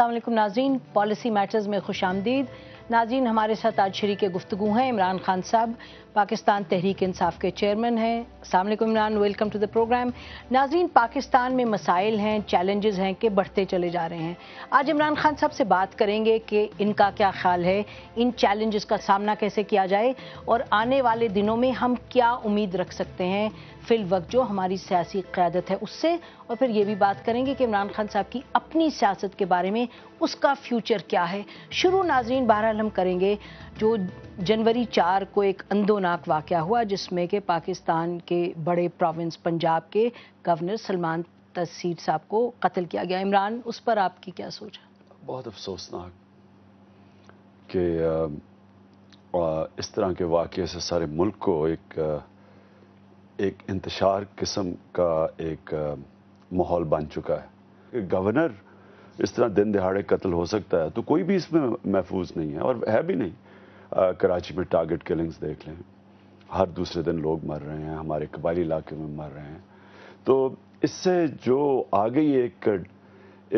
असलम नाजीन policy matters में खुश आमदीद नाजीन हमारे साथ आज शरीक गुफ्तु हैं इमरान खान साहब पाकिस्तान तहरीक इंसाफ के चेयरमैन हैं अलैक्म Imran welcome to the programme नाजरीन पाकिस्तान में मसाइल हैं चैलेंजेस हैं कि बढ़ते चले जा रहे हैं आज इमरान खान साहब से बात करेंगे कि इनका क्या ख्याल है इन चैलेंजेस का सामना कैसे किया जाए और आने वाले दिनों में हम क्या उम्मीद रख सकते हैं फिल वक्त जो हमारी सियासी क्यादत है उससे और फिर ये भी बात करेंगे कि इमरान खान साहब की अपनी सियासत के बारे में उसका फ्यूचर क्या है शुरू नाजरीन बहरहाल हम करेंगे जो जनवरी चार को एक अंदोनाक वाक़ हुआ जिसमें कि पाकिस्तान के बड़े प्रोविंस पंजाब के गवर्नर सलमान तसीर साहब को कत्ल किया गया इमरान उस पर आपकी क्या सोच है बहुत अफसोसनाक कि इस तरह के वाक़े से सारे मुल्क को एक एक इंतशार किस्म का एक माहौल बन चुका है गवर्नर इस तरह दिन दिहाड़े कत्ल हो सकता है तो कोई भी इसमें महफूज नहीं है और है भी नहीं कराची में टारगेट किलिंग्स देख लें हर दूसरे दिन लोग मर रहे हैं हमारे कबायली इलाके में मर रहे हैं तो इससे जो आ गई एक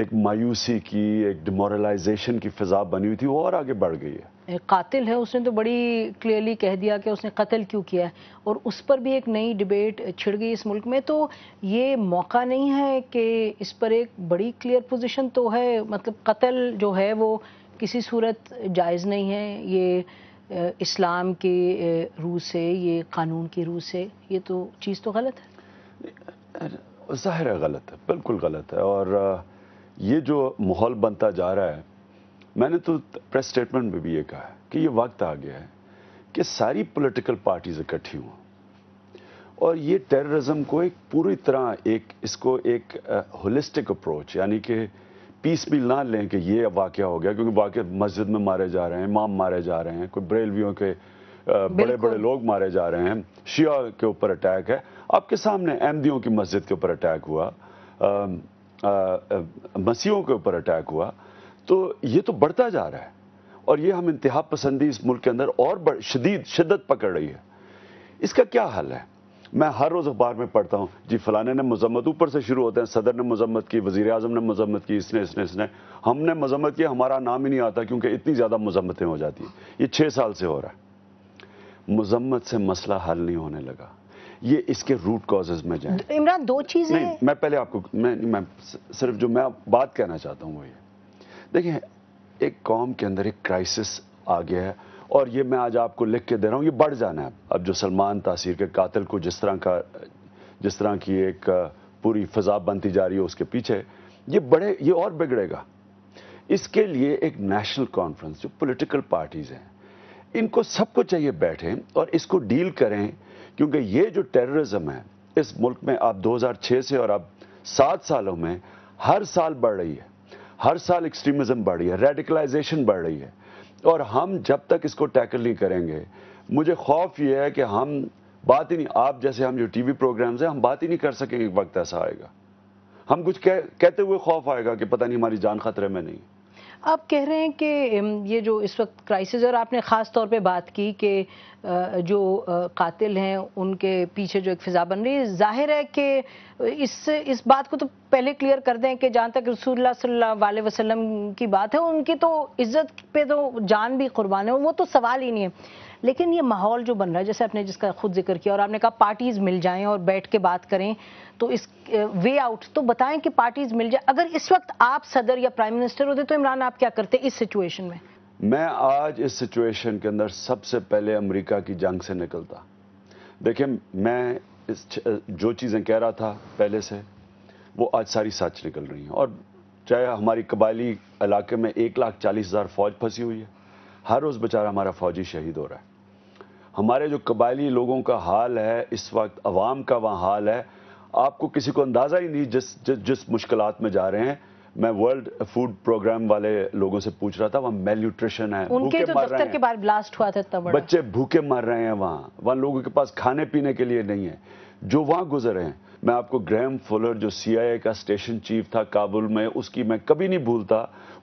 एक मायूसी की एक डिमोरलाइजेशन की फ़िज़ा बनी हुई थी वो और आगे बढ़ गई है एक कातिल है उसने तो बड़ी क्लियरली कह दिया कि उसने कत्ल क्यों किया है और उस पर भी एक नई डिबेट छिड़ गई इस मुल्क में तो ये मौका नहीं है कि इस पर एक बड़ी क्लियर पोजिशन तो है मतलब कत्ल जो है वो किसी सूरत जायज़ नहीं है ये इस्लाम के रूह से ये कानून की रूह से ये तो चीज़ तो गलत है ज़ाहिर है गलत है बिल्कुल गलत है और ये जो माहौल बनता जा रहा है मैंने तो प्रेस स्टेटमेंट में भी ये कहा है कि ये वक्त आ गया है कि सारी पॉलिटिकल पार्टीज़ इकट्ठी हों और ये टेररिज्म को एक पूरी तरह एक इसको एक होलिस्टिक अप्रोच यानी कि पीस मिल ना लें कि ये वाक्य हो गया क्योंकि वाक़ मस्जिद में मारे जा रहे हैं इमाम मारे जा रहे हैं कोई ब्रेलवियों के बड़े बड़े लोग मारे जा रहे हैं शिया के ऊपर अटैक है आपके सामने अहमदियों की मस्जिद के ऊपर अटैक हुआ मसीहों के ऊपर अटैक हुआ तो ये तो बढ़ता जा रहा है और ये हम इंतहा पसंदी इस मुल्क के अंदर और शदीद शिद्दत पकड़ रही है इसका क्या हल है मैं हर रोज़ अखबार में पढ़ता हूँ जी फलाने ने मजम्मत ऊपर से शुरू होते हैं सदर ने मजम्मत की वज़ी अजम ने मजम्मत की इसने इसने इसने हमने मजम्मत की हमारा नाम ही नहीं आता क्योंकि इतनी ज़्यादा मजम्मतें हो जाती हैं ये छः साल से हो रहा है मजम्मत से मसला हल नहीं होने लगा ये इसके रूट कॉजेज में जाए इमरान दो चीज़ें नहीं मैं पहले आपको मैं मैं सिर्फ जो मैं बात कहना चाहता हूँ वो ये देखिए एक कौम के अंदर एक क्राइसिस आ गया है और ये मैं आज आपको लिख के दे रहा हूँ ये बढ़ जाना है अब जो सलमान तासीर के कातिल को जिस तरह का जिस तरह की एक पूरी फजा बनती जा रही है उसके पीछे ये बड़े ये और बिगड़ेगा इसके लिए एक नेशनल कॉन्फ्रेंस जो पोलिटिकल पार्टीज़ हैं इनको सबको चाहिए बैठें और इसको डील करें क्योंकि ये जो टेररिज्म है इस मुल्क में आप 2006 से और अब सात सालों में हर साल बढ़ रही है हर साल एक्सट्रीमिज्म बढ़ रही है रेडिकलाइजेशन बढ़ रही है और हम जब तक इसको टैकल नहीं करेंगे मुझे खौफ ये है कि हम बात ही नहीं आप जैसे हम जो टीवी प्रोग्राम्स हैं हम बात ही नहीं कर सकेंगे वक्त ऐसा आएगा हम कुछ कह, कहते हुए खौफ आएगा कि पता नहीं हमारी जान खतरे में नहीं आप कह रहे हैं कि ये जो इस वक्त क्राइसिस और आपने ख़ास तौर पे बात की कि जो कातिल हैं उनके पीछे जो एक फिजा बन रही है जाहिर है कि इस इस बात को तो पहले क्लियर कर दें कि जहाँ तक रसूल सल्लल्लाहु वसलम की बात है उनकी तो इज्जत पे तो जान भी कुर्बान है वो तो सवाल ही नहीं है लेकिन ये माहौल जो बन रहा है जैसे आपने जिसका खुद जिक्र किया और आपने कहा पार्टीज मिल जाएं और बैठ के बात करें तो इस वे आउट तो बताएं कि पार्टीज मिल जाए अगर इस वक्त आप सदर या प्राइम मिनिस्टर होते तो इमरान आप क्या करते इस सिचुएशन में मैं आज इस सिचुएशन के अंदर सबसे पहले अमरीका की जंग से निकलता देखिए मैं इस जो चीज़ें कह रहा था पहले से वो आज सारी सच निकल रही हैं और चाहे हमारी कबायली इलाके में एक लाख चालीस हज़ार फौज फंसी हुई है हर रोज़ बेचारा हमारा फौजी शहीद हो रहा है हमारे जो कबायली लोगों का हाल है इस वक्त अवाम का वहाँ हाल है आपको किसी को अंदाज़ा ही नहीं जिस जिस, जिस मुश्किल में जा रहे हैं मैं वर्ल्ड फूड प्रोग्राम वाले लोगों से पूछ रहा था वहाँ मेल न्यूट्रिशन है उनके जो दफ्तर के बाहर ब्लास्ट हुआ था बच्चे भूखे मर रहे हैं वहाँ वहाँ लोगों के पास खाने पीने के लिए नहीं है जो वहां गुजरे हैं मैं आपको ग्रैम फुलर जो सीआईए का स्टेशन चीफ था काबुल में उसकी मैं कभी नहीं भूलता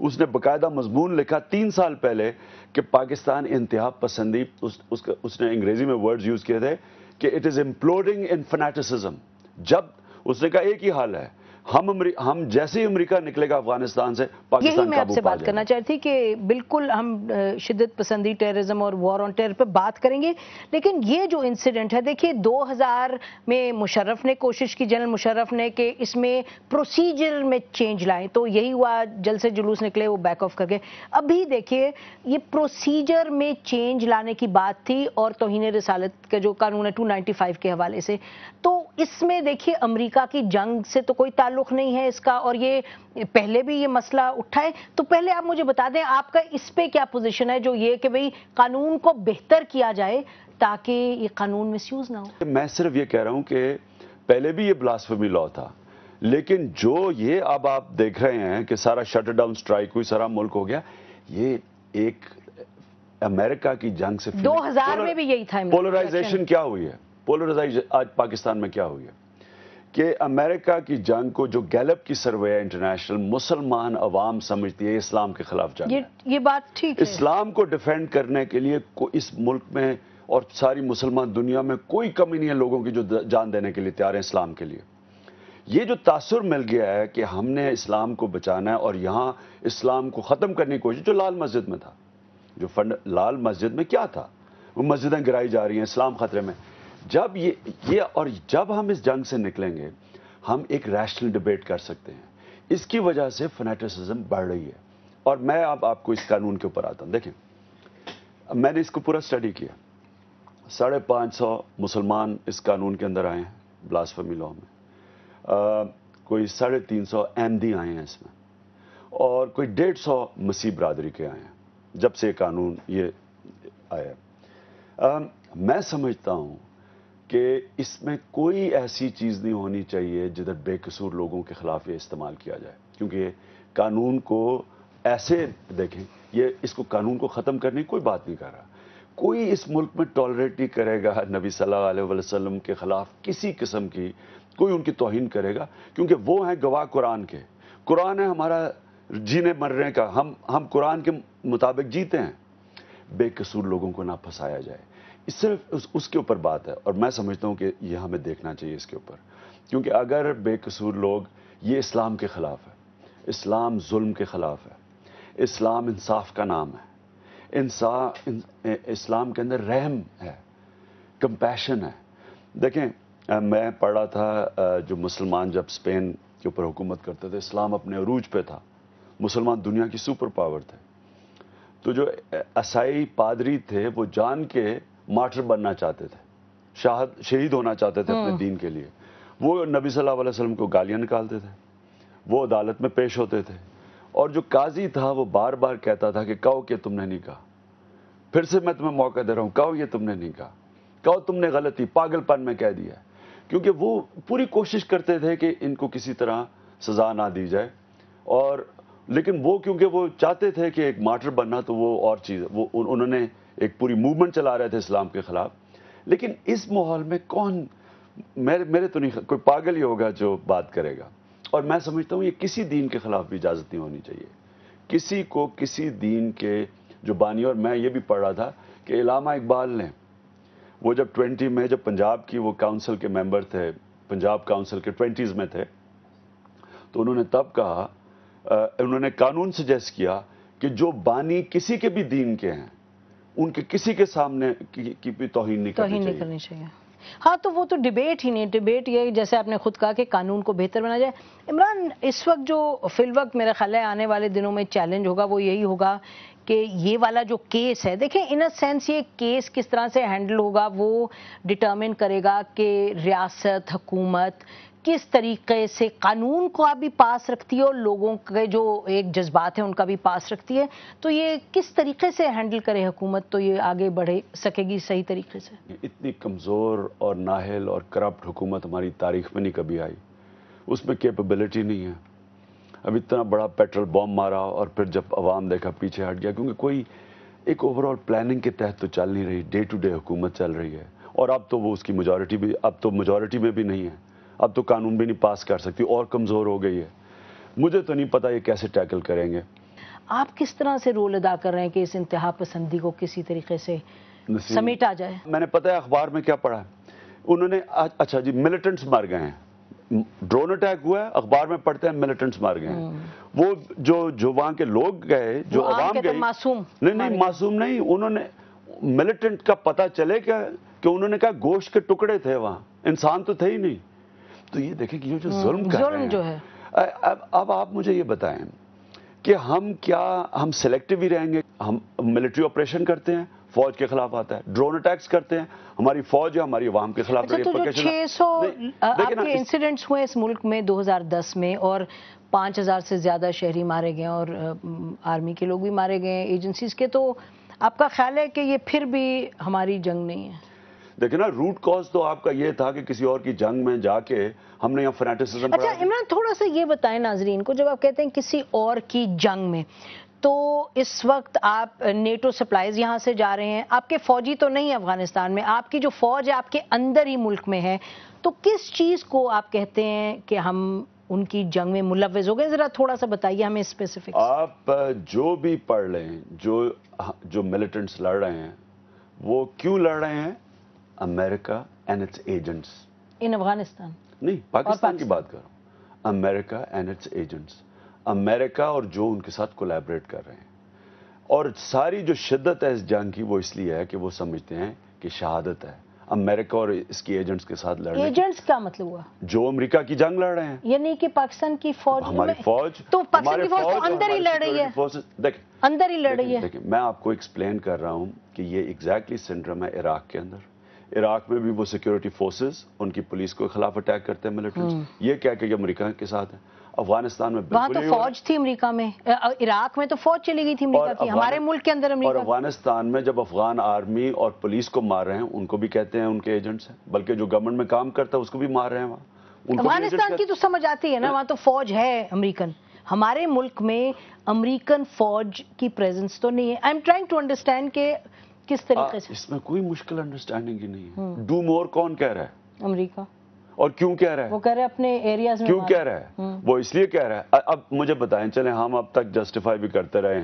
उसने बकायदा मजमून लिखा तीन साल पहले कि पाकिस्तान इंतहा पसंदी उस, उसका उसने अंग्रेजी में वर्ड्स यूज़ किए थे कि इट इज़ इंप्लोडिंग इन फनाटिसिज्म जब उसने कहा एक ही हाल है हम हम जैसे ही अमेरिका निकलेगा अफगानिस्तान से पाकिस्तान यही मैं आपसे बात करना चाहती थी कि बिल्कुल हम शिदत पसंदी टेररिज्म और वॉर ऑन टेरर पर बात करेंगे लेकिन ये जो इंसिडेंट है देखिए 2000 में मुशर्रफ ने कोशिश की जनरल मुशर्रफ ने कि इसमें प्रोसीजर में चेंज लाएं तो यही हुआ जल से जुलूस निकले वो बैक ऑफ कर गए अभी देखिए ये प्रोसीजर में चेंज लाने की बात थी और तोहन रसालत का जो कानून है टू के हवाले से तो इसमें देखिए अमरीका की जंग से तो कोई ताल्लुक ताल्लुक नहीं है इसका और ये पहले भी ये मसला उठा है तो पहले आप मुझे बता दें आपका इस पे क्या पोजीशन है जो ये कि भाई कानून को बेहतर किया जाए ताकि ये कानून यूज ना हो मैं सिर्फ ये कह रहा हूँ कि पहले भी ये ब्लास्फेमी लॉ था लेकिन जो ये अब आप देख रहे हैं कि सारा शट डाउन स्ट्राइक हुई सारा मुल्क हो गया ये एक अमेरिका की जंग से 2000 में भी यही था पोलराइजेशन क्या हुई है पोलराइजेशन आज पाकिस्तान में क्या हुई है कि अमेरिका की जंग को जो गैलप की सर्वे है इंटरनेशनल मुसलमान अवाम समझती है इस्लाम के खिलाफ जंग ये, ये बात ठीक है इस्लाम को डिफेंड करने के लिए इस मुल्क में और सारी मुसलमान दुनिया में कोई कमी नहीं है लोगों की जो जान देने के लिए तैयार है इस्लाम के लिए ये जो तासुर मिल गया है कि हमने इस्लाम को बचाना है और यहाँ इस्लाम को ख़त्म करने की कोशिश जो लाल मस्जिद में था जो फंड लाल मस्जिद में क्या था वो मस्जिदें गिराई जा रही हैं इस्लाम खतरे में जब ये ये और जब हम इस जंग से निकलेंगे हम एक रैशनल डिबेट कर सकते हैं इसकी वजह से फनेटिसिज्म बढ़ रही है और मैं अब आप, आपको इस कानून के ऊपर आता हूँ देखें मैंने इसको पूरा स्टडी किया साढ़े पाँच सौ मुसलमान इस कानून के अंदर आए हैं ब्लास्फमी लॉ में आ, कोई साढ़े तीन सौ अहमदी आए हैं इसमें और कोई डेढ़ सौ मसीह बरदरी के आए हैं जब से कानून ये आया आ, मैं समझता हूँ कि इसमें कोई ऐसी चीज़ नहीं होनी चाहिए जिधर बेकसूर लोगों के ख़िलाफ़ ये इस्तेमाल किया जाए क्योंकि कानून को ऐसे देखें ये इसको कानून को ख़त्म करने की कोई बात नहीं कर रहा कोई इस मुल्क में टॉलरेट नहीं करेगा नबी सल्लल्लाहु अलैहि वसल्लम के ख़िलाफ़ किसी किस्म की कोई उनकी तोहिन करेगा क्योंकि वो हैं गवाह कुरान के कुरान है हमारा जीने मरने का हम हम कुरान के मुताबिक जीते हैं बेकसूर लोगों को ना फंसाया जाए सिर्फ उस, उसके ऊपर बात है और मैं समझता हूँ कि यह हमें देखना चाहिए इसके ऊपर क्योंकि अगर बेकसूर लोग ये इस्लाम के ख़िलाफ़ है इस्लाम जुल्म के ख़िलाफ़ है इस्लाम इंसाफ का नाम है इंसा इन, इस्लाम के अंदर रहम है कंपैशन है देखें मैं पढ़ा था जो मुसलमान जब स्पेन के ऊपर हुकूमत करते थे इस्लाम अपने अरूज पे था मुसलमान दुनिया की सुपर पावर थे तो जो असाई पादरी थे वो जान के मार्टर बनना चाहते थे शाहद शहीद होना चाहते थे अपने हाँ। दीन के लिए वो नबी सल्लल्लाहु अलैहि वसल्लम को गालियाँ निकालते थे वो अदालत में पेश होते थे और जो काजी था वो बार बार कहता था कि कहो कि तुमने नहीं कहा फिर से मैं तुम्हें मौका दे रहा हूँ कहो ये तुमने नहीं कहा कहो तुमने गलती पागलपन में कह दिया क्योंकि वो पूरी कोशिश करते थे कि इनको किसी तरह सज़ा ना दी जाए और लेकिन वो क्योंकि वो चाहते थे कि एक मार्टर बनना तो वो और चीज़ वो उन्होंने एक पूरी मूवमेंट चला रहे थे इस्लाम के खिलाफ लेकिन इस माहौल में कौन मेरे मेरे तो नहीं कोई पागल ही होगा जो बात करेगा और मैं समझता हूँ ये किसी दीन के खिलाफ भी इजाज़त नहीं होनी चाहिए किसी को किसी दीन के जो बानी और मैं ये भी पढ़ रहा था कि इलामा इकबाल ने वो जब 20 में जब पंजाब की वो काउंसिल के मेंबर थे पंजाब काउंसिल के ट्वेंटीज़ में थे तो उन्होंने तब कहा उन्होंने कानून सजेस्ट किया कि जो बानी किसी के भी दीन के हैं उनके किसी के सामने की, भी तोहिन नहीं करनी चाहिए हाँ तो वो तो डिबेट ही नहीं डिबेट ये जैसे आपने खुद कहा कि कानून को बेहतर बनाया जाए इमरान इस वक्त जो फिल वक्त मेरा ख्याल है आने वाले दिनों में चैलेंज होगा वो यही होगा कि ये वाला जो केस है देखें इन अ सेंस ये केस किस तरह से हैंडल होगा वो डिटर्मिन करेगा कि रियासत हुकूमत किस तरीके से कानून को भी पास रखती है और लोगों के जो एक जज्बात है उनका भी पास रखती है तो ये किस तरीके से हैंडल करे हुकूमत तो ये आगे बढ़े सकेगी सही तरीके से इतनी कमज़ोर और नाहल और करप्ट हुकूमत हमारी तारीख में नहीं कभी आई उसमें केपेबिलिटी नहीं है अब इतना बड़ा पेट्रोल बॉम्ब मारा और फिर जब आवाम देखा पीछे हट गया क्योंकि कोई एक ओवरऑल प्लानिंग के तहत तो चल नहीं रही डे टू डे हुकूमत चल रही है और अब तो वो उसकी मेजॉरिटी भी अब तो मेजॉरिटी में भी नहीं है अब तो कानून भी नहीं पास कर सकती और कमज़ोर हो गई है मुझे तो नहीं पता ये कैसे टैकल करेंगे आप किस तरह से रोल अदा कर रहे हैं कि इस इंतहा पसंदी को किसी तरीके से समेटा जाए मैंने पता है अखबार में क्या पढ़ा उन्होंने अच्छा जी मिलिटेंट्स मार गए हैं ड्रोन अटैक हुआ है अखबार में पढ़ते हैं मिलिटेंट्स मार गए हम्म। वो जो जो वहां के लोग गए जो आवाम तो गए मासूम नहीं नहीं मासूम नहीं उन्होंने मिलिटेंट का पता चले क्या कि उन्होंने कहा गोश्त के टुकड़े थे वहां इंसान तो थे ही नहीं तो ये देखें कि ये जो जुल्म हम्म, कर जुल्म जो है अब अब आप मुझे ये बताएं कि हम क्या हम सेलेक्टिव ही रहेंगे हम मिलिट्री ऑपरेशन करते हैं फौज के खिलाफ आता है ड्रोन अटैक्स करते हैं हमारी फौज है हमारी वाम के खिलाफ अच्छा, तो छह सौ आपके इंसिडेंट्स हुए इस मुल्क में 2010 में और 5000 से ज्यादा शहरी मारे गए और आर्मी के लोग भी मारे गए एजेंसीज के तो आपका ख्याल है कि ये फिर भी हमारी जंग नहीं है देखिए ना रूट कॉज तो आपका ये था कि किसी और की जंग में जाके हमने यहाँ फ्रेटिसिज्म अच्छा इमरान थोड़ा सा ये बताएं नाजरीन को जब आप कहते हैं किसी और की जंग में तो इस वक्त आप नेटो सप्लाईज यहाँ से जा रहे हैं आपके फौजी तो नहीं अफगानिस्तान में आपकी जो फौज है आपके अंदर ही मुल्क में है तो किस चीज़ को आप कहते हैं कि हम उनकी जंग में मुलवज हो गए जरा थोड़ा सा बताइए हमें स्पेसिफिक आप जो भी पढ़ लें जो हाँ, जो मिलिटेंट्स लड़ रहे हैं वो क्यों लड़ रहे हैं America and its agents in Afghanistan नहीं पाकिस्तान की बात कर रहा हूं America and its agents America और जो उनके साथ कोलैबोरेट कर रहे हैं और सारी जो शिद्दत है इस जंग की वो इसलिए है कि वो समझते हैं कि शहादत है अमेरिका और इसकी एजेंट्स के साथ लड़ रहे एजेंट्स क्या मतलब हुआ जो अमेरिका की जंग लड़ रहे हैं यानी नहीं कि पाकिस्तान की फौज हमारी फौज तो पाकिस्तान की फौज अंदर ही लड़ रही है देखिए अंदर ही लड़ रही है देखिए मैं आपको एक्सप्लेन कर रहा हूं कि ये एग्जैक्टली सिंड्रम है इराक के अंदर इराक में भी वो सिक्योरिटी फोर्सेस उनकी पुलिस के खिलाफ अटैक करते हैं मिलिट्री हम्म। ये कह के अमरीका के साथ है अफगानिस्तान में वहां तो फौज थी अमेरिका में इराक में तो फौज चली गई थी अमेरिका की हमारे मुल्क के अंदर अमेरिका और अफगानिस्तान में जब अफगान आर्मी और पुलिस को मार रहे हैं उनको भी कहते हैं उनके एजेंट्स हैं बल्कि जो गवर्नमेंट में काम करता है उसको भी मार रहे हैं वहाँ अफगानिस्तान की तो समझ आती है ना वहाँ तो फौज है अमरीकन हमारे मुल्क में अमरीकन फौज की प्रेजेंस तो नहीं है I am trying to understand के किस तरीके से इसमें कोई मुश्किल अंडरस्टैंडिंग ही नहीं है डू हम्म। मोर कौन कह रहा है अमेरिका और क्यों कह रहा है वो कह रहे अपने एरियाज में क्यों कह रहा है हम्म। वो इसलिए कह रहा है अब मुझे बताएं चले हम अब तक जस्टिफाई भी करते रहे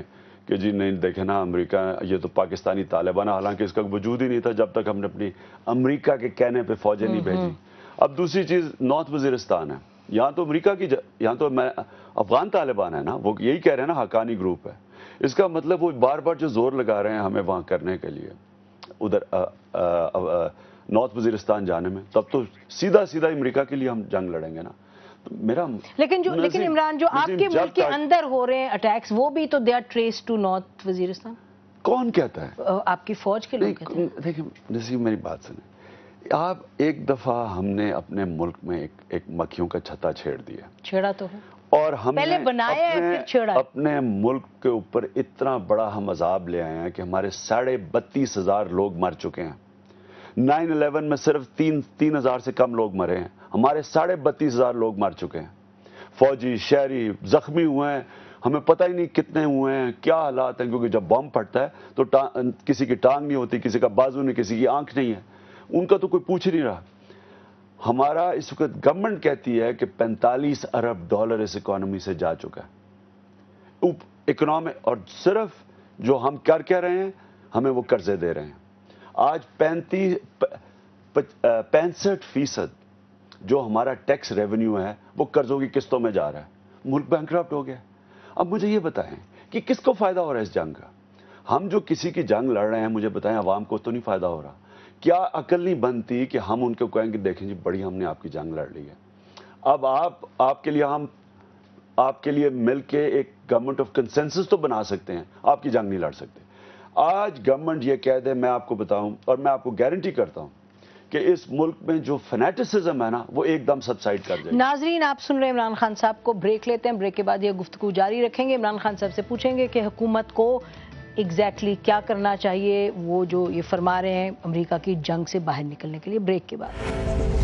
कि जी नहीं देखे ना अमरीका ये तो पाकिस्तानी तालिबान है हालांकि इसका वजूद ही नहीं था जब तक हमने अपनी अमरीका के कहने पर फौजें नहीं हम्म, भेजी अब दूसरी चीज़ नॉर्थ वजीरिस्तान है यहाँ तो अमरीका की यहाँ तो मैं अफगान तालिबान है ना वो यही कह रहे हैं ना हकानी ग्रुप है इसका मतलब वो बार बार जो जोर लगा रहे हैं हमें वहां करने के लिए उधर नॉर्थ वजीरिस्तान जाने में तब तो सीधा सीधा अमरीका के लिए हम जंग लड़ेंगे ना तो मेरा लेकिन जो लेकिन इमरान जो आपके मुल्क के अंदर हो रहे हैं अटैक्स वो भी तो they are trace to North Waziristan कौन कहता है आपकी फौज के लोग देखिए नसीब मेरी बात सुने आप एक दफ़ा हमने अपने मुल्क में एक, एक मक्खियों का छत्ता छेड़ दिया छेड़ा तो है और हम पहले बनाए अपने, फिर छेड़ा अपने मुल्क के ऊपर इतना बड़ा हम अजाब ले आए हैं कि हमारे साढ़े बत्तीस हजार लोग मर चुके हैं 9/11 में सिर्फ तीन तीन हजार से कम लोग मरे हैं हमारे साढ़े बत्तीस हजार लोग मर चुके हैं फौजी शहरी जख्मी हुए हैं हमें पता ही नहीं कितने हुए हैं क्या हालात हैं क्योंकि जब बम फटता है तो किसी की टांग नहीं होती किसी का बाजू नहीं किसी की आंख नहीं है उनका तो कोई पूछ ही नहीं रहा हमारा इस वक्त गवर्नमेंट कहती है कि 45 अरब डॉलर इस इकोनॉमी से जा चुका है इकोनॉमी और सिर्फ जो हम कर कह रहे हैं हमें वो कर्जे दे रहे हैं आज पैंतीस पैंसठ फीसद जो हमारा टैक्स रेवेन्यू है वो कर्जों की किस्तों में जा रहा है मुल्क बैंक हो गया अब मुझे ये बताएं कि किसको फ़ायदा हो रहा है इस जंग का हम जो किसी की जंग लड़ रहे हैं मुझे बताएं आवाम को तो नहीं फ़ायदा हो रहा क्या अकल नहीं बनती कि हम उनको कहेंगे देखें जी बड़ी हमने आपकी जंग लड़ ली है अब आप आपके लिए हम आपके लिए मिल के एक गवर्नमेंट ऑफ कंसेंसस तो बना सकते हैं आपकी जंग नहीं लड़ सकते आज गवर्नमेंट ये कह दे मैं आपको बताऊं और मैं आपको गारंटी करता हूं कि इस मुल्क में जो फेनेटिसिज्म है ना वो एकदम सबसाइड कर जाए नाजरीन आप सुन रहे इमरान खान साहब को ब्रेक लेते हैं ब्रेक के बाद ये गुफ्तु जारी रखेंगे इमरान खान साहब से पूछेंगे कि हुकूमत को एग्जैक्टली exactly क्या करना चाहिए वो जो ये फरमा रहे हैं अमेरिका की जंग से बाहर निकलने के लिए ब्रेक के बाद